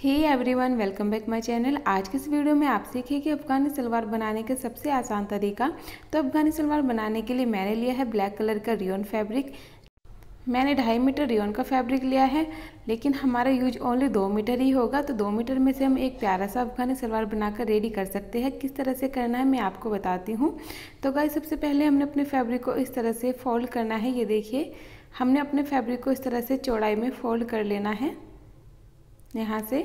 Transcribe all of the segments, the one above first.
hey everyone welcome back my channel आज की इस वीडियो में आप सीखेंगे अफ़गानी सलवार बनाने का सबसे आसान तरीका तो अफ़गानी सलवार बनाने के लिए मैंने लिया है ब्लैक कलर का रियोन फैब्रिक मैंने ढाई मीटर रियोन का फैब्रिक लिया है लेकिन हमारा यूज ओनली दो मीटर ही होगा तो दो मीटर में से हम एक प्यारा सा अफ़गानी सलवार बनाकर रेडी कर सकते हैं किस तरह से करना है मैं आपको बताती हूँ तो गाय सबसे पहले हमने अपने फैब्रिक को इस तरह से फोल्ड करना है ये देखिए हमने अपने फैब्रिक को इस तरह से चौड़ाई में फोल्ड कर लेना है यहाँ से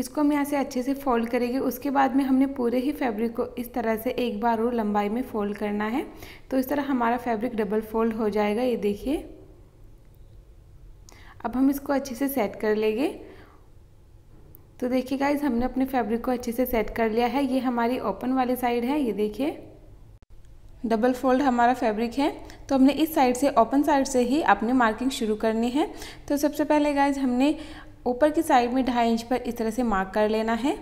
इसको हम यहाँ से अच्छे से फोल्ड करेंगे उसके बाद में हमने पूरे ही फैब्रिक को इस तरह से एक बार और लंबाई में फ़ोल्ड करना है तो इस तरह हमारा फैब्रिक डबल फोल्ड हो जाएगा ये देखिए अब हम इसको अच्छे से सेट कर लेंगे तो देखिए गाइज हमने अपने फैब्रिक को अच्छे से सेट कर लिया है ये हमारी ओपन वाली साइड है ये देखिए डबल फोल्ड हमारा फैब्रिक है तो हमने इस साइड से ओपन साइड से ही अपनी मार्किंग शुरू करनी है तो सबसे पहले गाइज हमने ऊपर की साइड में ढाई इंच पर इस तरह से मार्क कर लेना है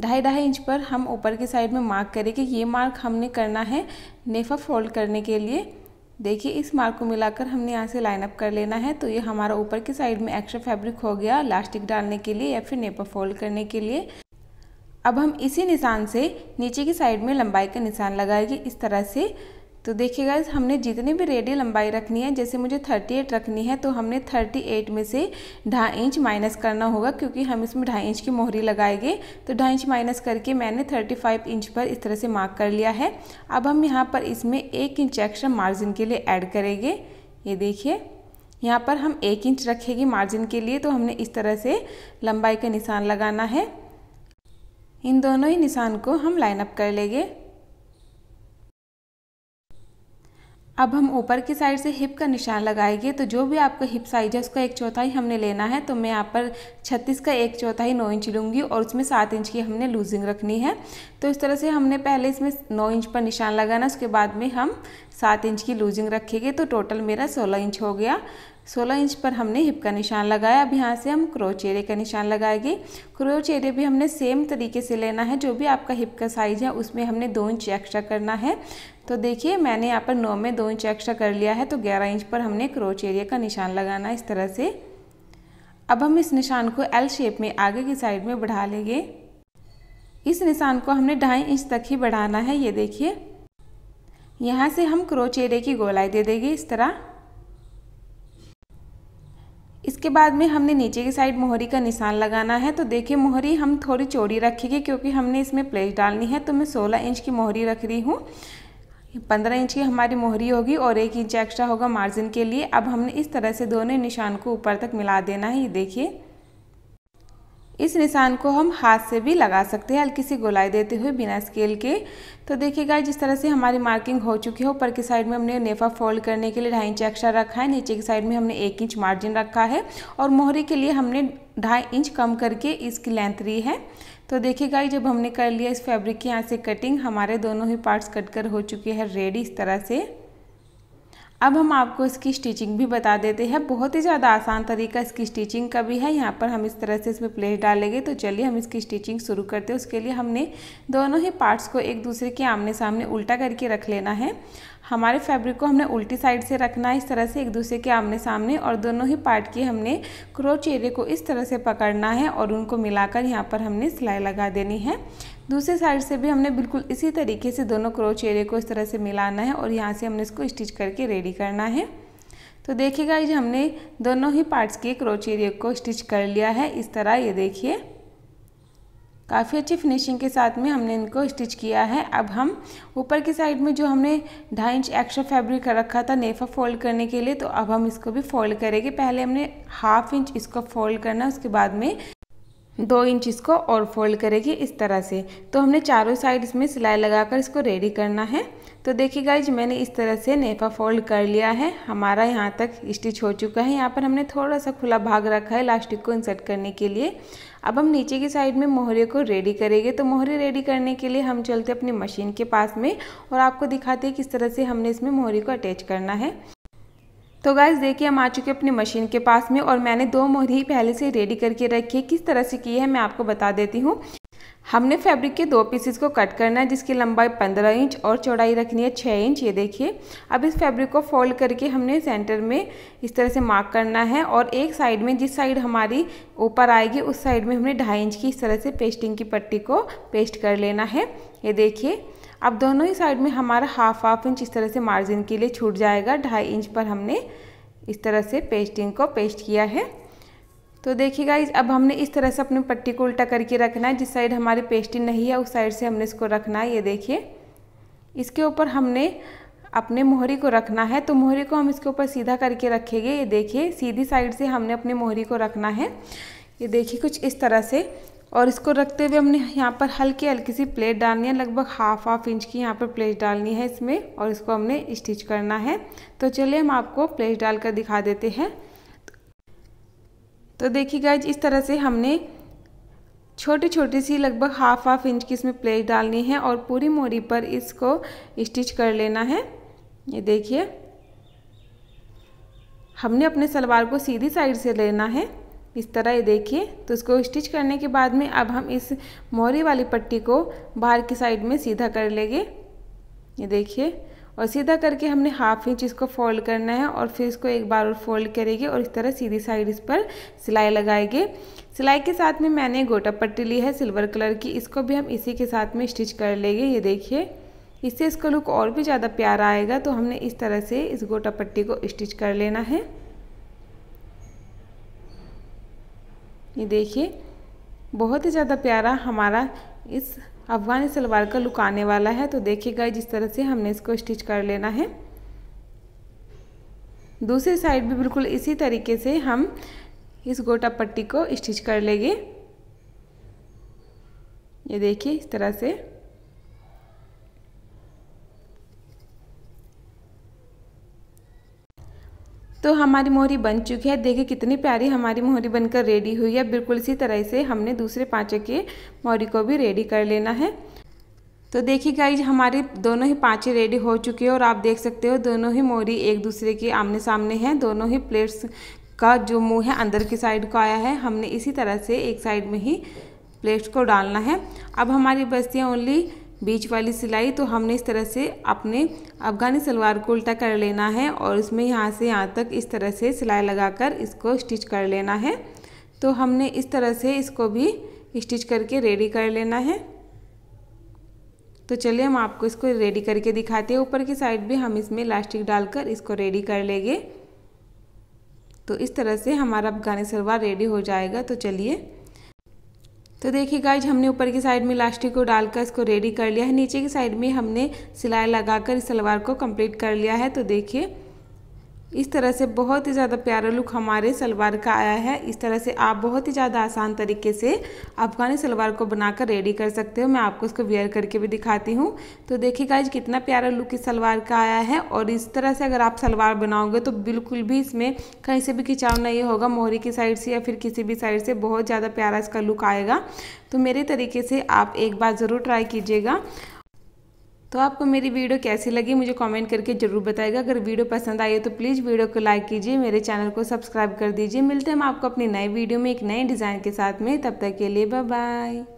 ढाई ढाई इंच पर हम ऊपर की साइड में मार्क करेंगे ये मार्क हमने करना है नेफा फोल्ड करने के लिए देखिए इस मार्क को मिलाकर हमने यहाँ से लाइन अप कर लेना है तो ये हमारा ऊपर की साइड में एक्स्ट्रा फैब्रिक हो गया लास्टिक डालने के लिए या फिर नेपा फोल्ड करने के लिए अब हम इसी निशान से नीचे की साइड में लंबाई का निशान लगाएंगे इस तरह से तो देखिए गाइज हमने जितनी भी रेडी लंबाई रखनी है जैसे मुझे 38 रखनी है तो हमने 38 में से ढाई इंच माइनस करना होगा क्योंकि हम इसमें ढाई इंच की मोहरी लगाएंगे तो ढाई इंच माइनस करके मैंने 35 इंच पर इस तरह से मार्क कर लिया है अब हम यहाँ पर इसमें एक इंच एक्स्ट्रा मार्जिन के लिए ऐड करेंगे ये देखिए यहाँ पर हम एक इंच रखेंगे मार्जिन के लिए तो हमने इस तरह से लंबाई का निशान लगाना है इन दोनों ही निशान को हम लाइन अप कर लेंगे अब हम ऊपर की साइड से हिप का निशान लगाएंगे तो जो भी आपका हिप साइज है उसका एक चौथाई हमने लेना है तो मैं यहाँ पर 36 का एक चौथाई 9 इंच लूँगी और उसमें 7 इंच की हमने लूजिंग रखनी है तो इस तरह से हमने पहले इसमें 9 इंच पर निशान लगाना उसके बाद में हम 7 इंच की लूजिंग रखेंगे तो टोटल मेरा सोलह इंच हो गया सोलह इंच पर हमने हिप का निशान लगाया अब यहाँ से हम क्रोचेरे का निशान लगाएंगे क्रोचेरे भी हमने सेम तरीके से लेना है जो भी आपका हिप का साइज है उसमें हमने दो इंच एक्स्ट्रा करना है तो देखिए मैंने यहाँ पर नौ में दो इंच एक्स्ट्रा कर लिया है तो ग्यारह इंच पर हमने क्रोच एरिया का निशान लगाना इस तरह से अब हम इस निशान को एल शेप में आगे की साइड में बढ़ा लेंगे इस निशान को हमने ढाई इंच तक ही बढ़ाना है ये देखिए यहाँ से हम क्रोच एरिया की गोलाई दे देंगे इस तरह इसके बाद में हमने नीचे की साइड मोहरी का निशान लगाना है तो देखिए मोहरी हम थोड़ी चौड़ी रखेंगे क्योंकि हमने इसमें प्लेस डालनी है तो मैं 16 इंच की मोहरी रख रही हूँ पंद्रह इंच की हमारी मोहरी होगी और एक इंच एक्स्ट्रा होगा मार्जिन के लिए अब हमने इस तरह से दोनों निशान को ऊपर तक मिला देना है ये देखिए इस निशान को हम हाथ से भी लगा सकते हैं हल्की सी गोलाई देते हुए बिना स्केल के तो देखिएगा जिस तरह से हमारी मार्किंग हो चुकी है ऊपर की साइड में हमने नेफा फोल्ड करने के लिए ढाई इंच एक्स्ट्रा रखा है नीचे की साइड में हमने एक इंच मार्जिन रखा है और मोहरी के लिए हमने ढाई इंच कम करके इसकी लेंथ ली है तो देखिए गाई जब हमने कर लिया इस फैब्रिक की यहाँ से कटिंग हमारे दोनों ही पार्ट्स कट कर हो चुके हैं रेडी इस तरह से अब हम आपको इसकी स्टिचिंग भी बता देते हैं बहुत ही ज़्यादा आसान तरीका इसकी स्टिचिंग का भी है यहाँ पर हम इस तरह से इसमें प्लेस डालेंगे तो चलिए हम इसकी स्टिचिंग शुरू करते हैं उसके लिए हमने दोनों ही पार्ट्स को एक दूसरे के आमने सामने उल्टा करके रख लेना है हमारे फैब्रिक को हमने उल्टी साइड से रखना है इस तरह से एक दूसरे के आमने सामने और दोनों ही पार्ट की हमने क्रोच एरिया को इस तरह से पकड़ना है और उनको मिलाकर यहाँ पर हमने सिलाई लगा देनी है दूसरी साइड से भी हमने बिल्कुल इसी तरीके से दोनों क्रोच एरिया को इस तरह से मिलाना है और यहाँ से हमने इसको स्टिच करके रेडी करना है तो देखिएगा ये हमने दोनों ही पार्ट्स के क्रोच एरिया को स्टिच कर लिया है इस तरह ये देखिए काफ़ी अच्छी फिनिशिंग के साथ में हमने इनको स्टिच किया है अब हम ऊपर की साइड में जो हमने ढाई इंच एक्स्ट्रा फैब्रिक कर रखा था नेफा फोल्ड करने के लिए तो अब हम इसको भी फोल्ड करेंगे पहले हमने हाफ इंच इसको फोल्ड करना उसके बाद में दो इंच इसको और फोल्ड करेगी इस तरह से तो हमने चारों साइड इसमें सिलाई लगाकर इसको रेडी करना है तो देखिए गाइज मैंने इस तरह से नेफा फोल्ड कर लिया है हमारा यहाँ तक स्टिच हो चुका है यहाँ पर हमने थोड़ा सा खुला भाग रखा है इलास्टिक को इंसर्ट करने के लिए अब हम नीचे की साइड में मोहरे को रेडी करेंगे तो मोहरे रेडी करने के लिए हम चलते अपनी मशीन के पास में और आपको दिखाते हैं किस तरह से हमने इसमें मोहरे को अटैच करना है तो गाइज़ देखिए हम आ चुके अपनी मशीन के पास में और मैंने दो मोहरी पहले से रेडी करके रखी है किस तरह से की है मैं आपको बता देती हूँ हमने फैब्रिक के दो पीसेस को कट करना है जिसकी लंबाई 15 इंच और चौड़ाई रखनी है 6 इंच ये देखिए अब इस फैब्रिक को फोल्ड करके हमने सेंटर में इस तरह से मार्क करना है और एक साइड में जिस साइड हमारी ऊपर आएगी उस साइड में हमने ढाई इंच की इस तरह से पेस्टिंग की पट्टी को पेस्ट कर लेना है ये देखिए अब दोनों ही साइड में हमारा हाफ हाफ इंच इस तरह से मार्जिन के लिए छूट जाएगा ढाई इंच पर हमने इस तरह से पेस्टिंग को पेस्ट किया है तो देखिएगा इस अब हमने इस तरह से अपनी पट्टी को उल्टा करके रखना है जिस साइड हमारी पेस्टिंग नहीं है उस साइड से हमने इसको रखना है ये देखिए इसके ऊपर हमने अपने मोहरी को रखना है तो मोहरी को हम इसके ऊपर सीधा करके रखेंगे ये देखिए सीधी साइड से हमने अपने मोहरी को रखना है ये देखिए कुछ इस तरह से और इसको रखते हुए हमने यहाँ पर हल्की हल्की सी प्लेट डालनी है लगभग हाफ हाफ इंच की यहाँ पर प्लेट डालनी है इसमें और इसको हमने स्टिच करना है तो चलिए हम आपको प्लेट डालकर दिखा देते हैं तो देखिए गाइज इस तरह से हमने छोटी छोटी सी लगभग हाफ हाफ इंच की इसमें प्लेट डालनी है और पूरी मोरी पर इसको स्टिच कर लेना है ये देखिए हमने अपने सलवार को सीधी साइड से लेना है इस तरह ये देखिए तो इसको स्टिच करने के बाद में अब हम इस मोरी वाली पट्टी को बाहर की साइड में सीधा कर लेंगे ये देखिए और सीधा करके हमने हाफ इंच इसको फोल्ड करना है और फिर इसको एक बार और फोल्ड करेंगे और इस तरह सीधी साइड इस पर सिलाई लगाएंगे सिलाई के साथ में मैंने गोटा पट्टी ली है सिल्वर कलर की इसको भी हम इसी के साथ में स्टिच कर लेंगे ये देखिए इससे इसका लुक और भी ज़्यादा प्यारा आएगा तो हमने इस तरह से इस गोटा पट्टी को स्टिच कर लेना है ये देखिए बहुत ही ज़्यादा प्यारा हमारा इस अफ़गानी सलवार का लुक आने वाला है तो देखिएगा जिस तरह से हमने इसको स्टिच कर लेना है दूसरी साइड भी बिल्कुल इसी तरीके से हम इस गोटा पट्टी को स्टिच कर लेंगे ये देखिए इस तरह से तो हमारी मोहरी बन चुकी है देखिए कितनी प्यारी हमारी मोहरी बनकर रेडी हुई है बिल्कुल इसी तरह से हमने दूसरे पाँचे के मोहरी को भी रेडी कर लेना है तो देखिए गाइज हमारे दोनों ही पाँचे रेडी हो चुके हैं और आप देख सकते हो दोनों ही मोहरी एक दूसरे के आमने सामने हैं दोनों ही प्लेट्स का जो मुँह है अंदर की साइड को आया है हमने इसी तरह से एक साइड में ही प्लेट्स को डालना है अब हमारी बस्तियाँ ओनली बीच वाली सिलाई तो हमने इस तरह से अपने अफगानी सलवार को उल्टा कर लेना है और इसमें यहाँ से यहाँ तक इस तरह से सिलाई लगाकर इसको स्टिच कर लेना है तो हमने इस तरह से इसको भी स्टिच करके रेडी कर लेना है तो चलिए हम आपको इसको रेडी करके दिखाते हैं ऊपर की साइड भी हम इसमें इलास्टिक डालकर इसको रेडी कर लेंगे तो इस तरह से हमारा अफगानी सलवार रेडी हो जाएगा तो चलिए तो देखिए गाइज हमने ऊपर की साइड में इलास्टिक को डालकर इसको रेडी कर लिया है नीचे की साइड में हमने सिलाई लगाकर इस सलवार को कंप्लीट कर लिया है तो देखिए इस तरह से बहुत ही ज़्यादा प्यारा लुक हमारे सलवार का आया है इस तरह से आप बहुत ही ज़्यादा आसान तरीके से अफगानी सलवार को बनाकर रेडी कर सकते हो मैं आपको इसको वेयर करके भी दिखाती हूँ तो देखिए आज कितना प्यारा लुक इस सलवार का आया है और इस तरह से अगर आप सलवार बनाओगे तो बिल्कुल भी इसमें कहीं से भी खिंचाव नहीं होगा मोहरी की साइड से या फिर किसी भी साइड से बहुत ज़्यादा प्यारा इसका लुक आएगा तो मेरे तरीके से आप एक बार ज़रूर ट्राई कीजिएगा तो आपको मेरी वीडियो कैसी लगी मुझे कमेंट करके ज़रूर बताएगा अगर वीडियो पसंद आई हो तो प्लीज़ वीडियो को लाइक कीजिए मेरे चैनल को सब्सक्राइब कर दीजिए मिलते हैं हम आपको अपनी नई वीडियो में एक नए डिज़ाइन के साथ में तब तक के लिए बाय